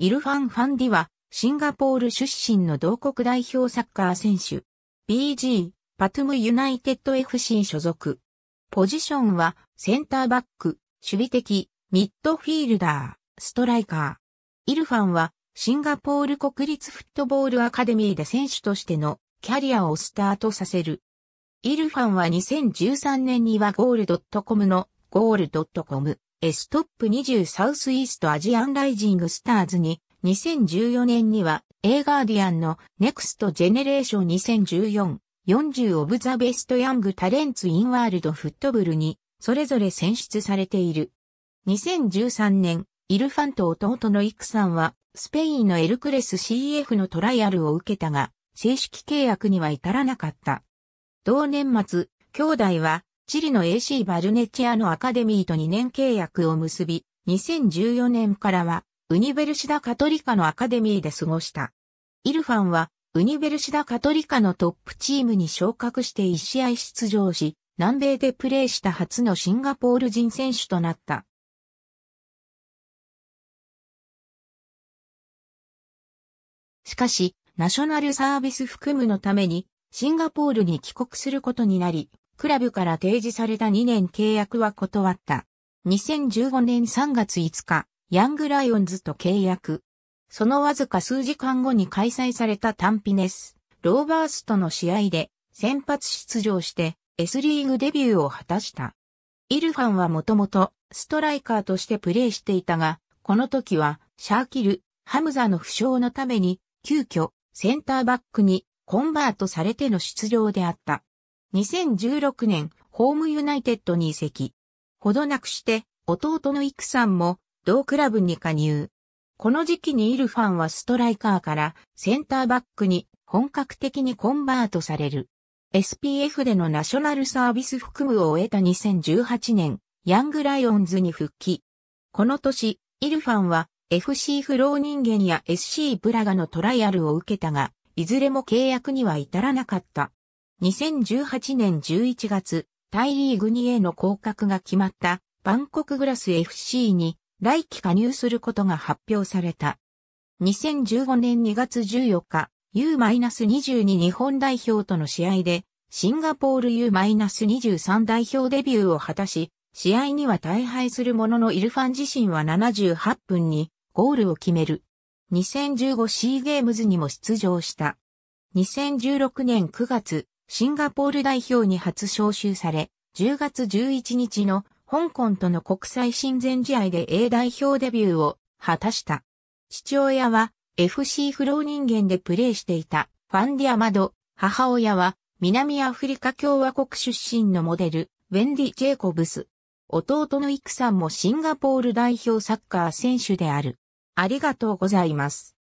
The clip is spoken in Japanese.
イルファン・ファンディは、シンガポール出身の同国代表サッカー選手。BG、パトゥムユナイテッド FC 所属。ポジションは、センターバック、守備的、ミッドフィールダー、ストライカー。イルファンは、シンガポール国立フットボールアカデミーで選手としてのキャリアをスタートさせる。イルファンは2013年にはゴールドットコムのゴールドットコム S トップ20サウスイーストアジアンライジングスターズに、2014年には、A ガーディアンのネクストジェネレーション2014、40オブザベストヤングタレンツインワールドフットブルに、それぞれ選出されている。2013年、イルファンと弟のイクさんは、スペインのエルクレス CF のトライアルを受けたが、正式契約には至らなかった。同年末、兄弟はチリの AC バルネチアのアカデミーと2年契約を結び、2014年からは、ウニベルシダ・カトリカのアカデミーで過ごした。イルファンは、ウニベルシダ・カトリカのトップチームに昇格して1試合出場し、南米でプレーした初のシンガポール人選手となった。しかし、ナショナルサービス含むのために、シンガポールに帰国することになり、クラブから提示された2年契約は断った。2015年3月5日、ヤングライオンズと契約。そのわずか数時間後に開催されたタンピネス、ローバースとの試合で先発出場して S リーグデビューを果たした。イルファンはもともとストライカーとしてプレーしていたが、この時はシャーキル、ハムザの負傷のために急遽センターバックにコンバートされての出場であった。2016年、ホームユナイテッドに移籍。ほどなくして、弟のイクさんも、同クラブに加入。この時期にいるファンはストライカーからセンターバックに本格的にコンバートされる。SPF でのナショナルサービス含むを終えた2018年、ヤングライオンズに復帰。この年、イルファンは FC フロー人間や SC ブラガのトライアルを受けたが、いずれも契約には至らなかった。2018年11月、タイリーグ2への降格が決まったバンコクグラス FC に来季加入することが発表された。2015年2月14日、U-22 日本代表との試合で、シンガポール U-23 代表デビューを果たし、試合には大敗するもののイルファン自身は78分にゴールを決める。2015 C ゲームズにも出場した。2016年9月、シンガポール代表に初招集され、10月11日の香港との国際親善試合で A 代表デビューを果たした。父親は FC フロー人間でプレーしていたファンディアマド、母親は南アフリカ共和国出身のモデル、ウェンディ・ジェイコブス。弟のイクさんもシンガポール代表サッカー選手である。ありがとうございます。